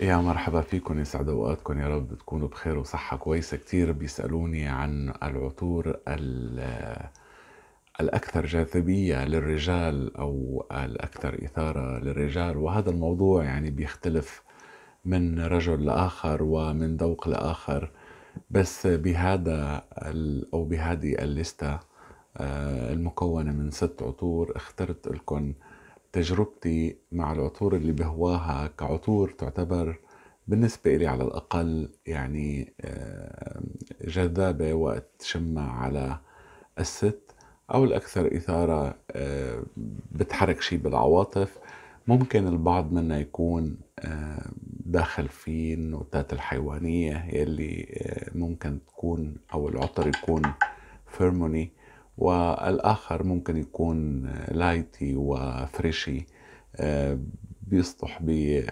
يا مرحبا فيكم يسعد اوقاتكم يا رب تكونوا بخير وصحة كويسة كتير بيسألوني عن العطور الأكثر جاذبية للرجال أو الأكثر إثارة للرجال وهذا الموضوع يعني بيختلف من رجل لآخر ومن ذوق لآخر بس بهذا أو بهذه الليستة آه، المكونة من ست عطور اخترت لكم تجربتي مع العطور اللي بهواها كعطور تعتبر بالنسبة إلي على الأقل يعني آه، جذابة وقت شمها على الست أو الأكثر إثارة آه، بتحرك شيء بالعواطف ممكن البعض منا يكون آه، داخل في النوتات الحيوانية يلي ممكن تكون أو العطر يكون فيرموني والآخر ممكن يكون لايتي وفريشي آه، بيسطح بالليالي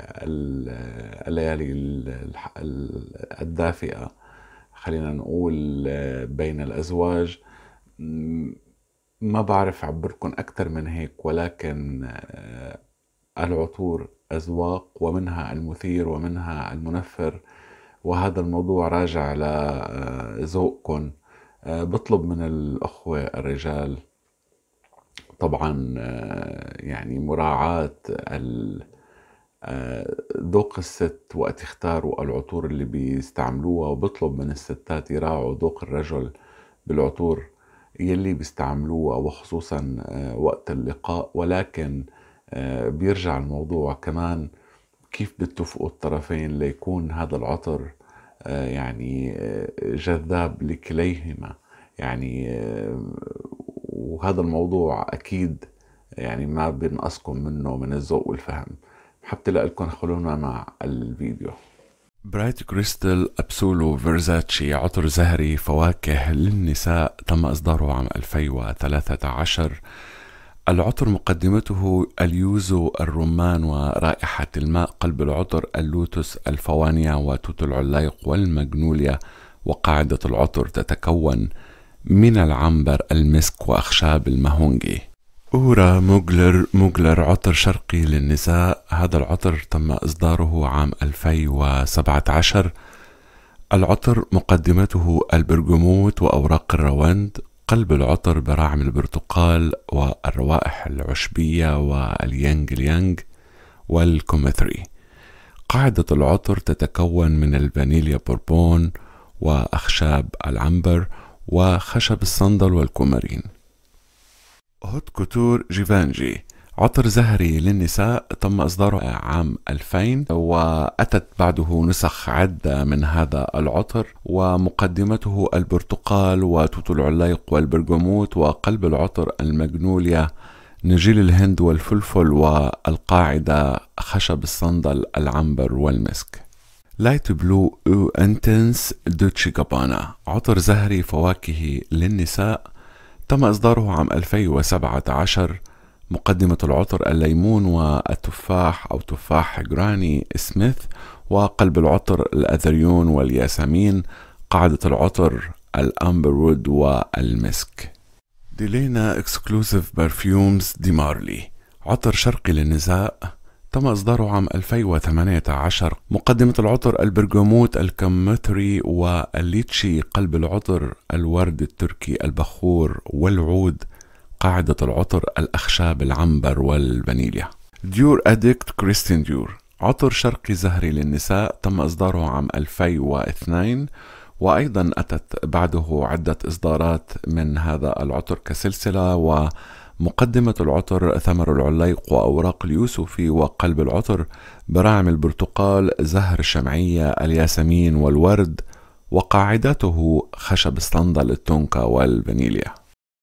الدافئة خلينا نقول آه، بين الأزواج ما بعرف أعبركم أكثر من هيك ولكن آه، العطور أذواق ومنها المثير ومنها المنفر وهذا الموضوع راجع لذوقكم آه، بطلب من الأخوة الرجال طبعا آه، يعني مراعاة آه، ذوق الست وقت يختاروا العطور اللي بيستعملوها وبطلب من الستات يراعوا ذوق الرجل بالعطور يلي بيستعملوها وخصوصا وقت اللقاء ولكن بيرجع الموضوع كمان كيف بيتفقوا الطرفين ليكون هذا العطر آه، يعني آه، جذاب لكليهما يعني آه، وهذا الموضوع أكيد يعني ما بنقصكم منه من الذوق والفهم حتى لكم خلونا مع الفيديو برايت كريستال أبسولو فيرزاتشي عطر زهري فواكه للنساء تم إصداره عام 2013 العطر مقدمته اليوزو الرمان ورائحة الماء قلب العطر اللوتس الفوانيا وتوت العلايق والمجنوليا وقاعدة العطر تتكون من العنبر المسك وأخشاب المهونجي أورا موغلر موغلر عطر شرقي للنساء هذا العطر تم إصداره عام 2017 العطر مقدمته البرجموت وأوراق الروند قلب العطر براعم البرتقال والروائح العشبية واليانج اليانج والكومثري قاعدة العطر تتكون من الفانيليا بوربون وأخشاب العنبر وخشب الصندل والكومارين هوت كوتور جيفانجي عطر زهري للنساء تم إصداره عام 2000 وأتت بعده نسخ عدة من هذا العطر ومقدمته البرتقال وتوت العليق والبرجموت وقلب العطر المجنوليا نجيل الهند والفلفل والقاعدة خشب الصندل العنبر والمسك لايت بلو او انتنس دوتشي كابانا عطر زهري فواكهي للنساء تم إصداره عام 2017 مقدمة العطر الليمون والتفاح أو تفاح جراني سميث وقلب العطر الأذريون والياسمين قاعدة العطر الأمبرود والمسك ديلينا اكسكلوسيف برفيومز دي مارلي عطر شرقي للنساء تم إصداره عام 2018 مقدمة العطر البرجموت الكمثري والليتشي قلب العطر الورد التركي البخور والعود قاعدة العطر الأخشاب العنبر والفانيليا ديور أديكت كريستين ديور عطر شرقي زهري للنساء تم إصداره عام 2002 وأيضا أتت بعده عدة إصدارات من هذا العطر كسلسلة و مقدمة العطر ثمر العليق وأوراق اليوسفي وقلب العطر براعم البرتقال زهر الشمعية الياسمين والورد وقاعدته خشب اسطندا التونكا والفانيليا